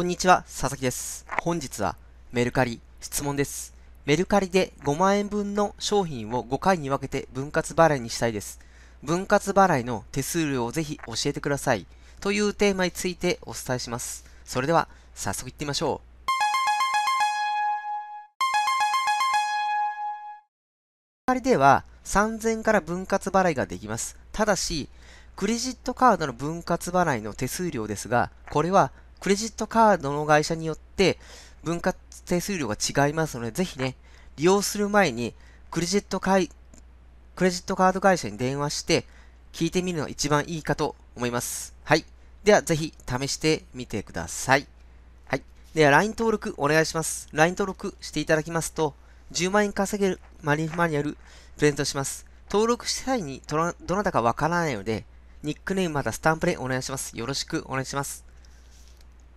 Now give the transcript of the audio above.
こんにちは、佐々木です。本日はメルカリ質問です。メルカリで5万円分の商品を5回に分けて分割払いにしたいです。分割払いの手数料をぜひ教えてください。というテーマについてお伝えします。それでは早速いってみましょう。メルカリでは3000から分割払いができます。ただし、クレジットカードの分割払いの手数料ですが、これはクレジットカードの会社によって分割手数料が違いますので、ぜひね、利用する前にクレジットカクレジットカード会社に電話して聞いてみるのが一番いいかと思います。はい。では、ぜひ試してみてください。はい。では、LINE 登録お願いします。LINE 登録していただきますと、10万円稼げるマリンマニュアルプレゼントします。登録した際にどなたかわからないので、ニックネームまたスタンプでお願いします。よろしくお願いします。